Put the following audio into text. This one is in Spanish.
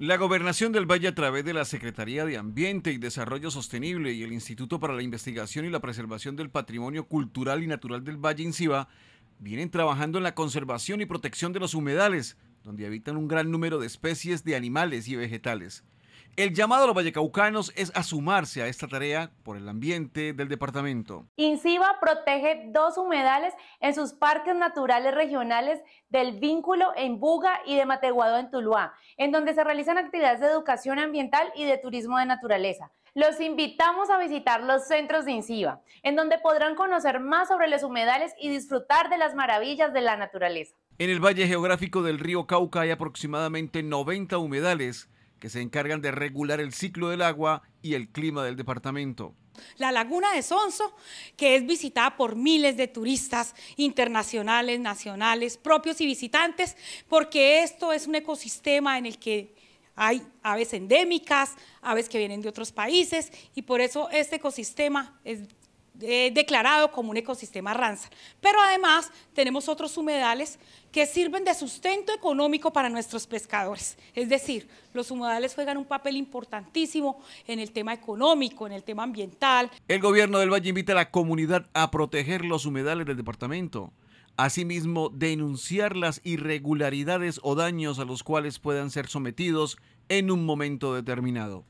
La Gobernación del Valle a través de la Secretaría de Ambiente y Desarrollo Sostenible y el Instituto para la Investigación y la Preservación del Patrimonio Cultural y Natural del Valle Inciba vienen trabajando en la conservación y protección de los humedales, donde habitan un gran número de especies de animales y vegetales. El llamado a los vallecaucanos es a sumarse a esta tarea por el ambiente del departamento. INCIBA protege dos humedales en sus parques naturales regionales del Vínculo en Buga y de Mateguado en Tuluá, en donde se realizan actividades de educación ambiental y de turismo de naturaleza. Los invitamos a visitar los centros de INCIBA, en donde podrán conocer más sobre los humedales y disfrutar de las maravillas de la naturaleza. En el valle geográfico del río Cauca hay aproximadamente 90 humedales que se encargan de regular el ciclo del agua y el clima del departamento. La laguna de Sonso, que es visitada por miles de turistas internacionales, nacionales, propios y visitantes, porque esto es un ecosistema en el que hay aves endémicas, aves que vienen de otros países, y por eso este ecosistema es eh, declarado como un ecosistema ranza. Pero además tenemos otros humedales que sirven de sustento económico para nuestros pescadores. Es decir, los humedales juegan un papel importantísimo en el tema económico, en el tema ambiental. El gobierno del Valle invita a la comunidad a proteger los humedales del departamento. Asimismo, denunciar las irregularidades o daños a los cuales puedan ser sometidos en un momento determinado.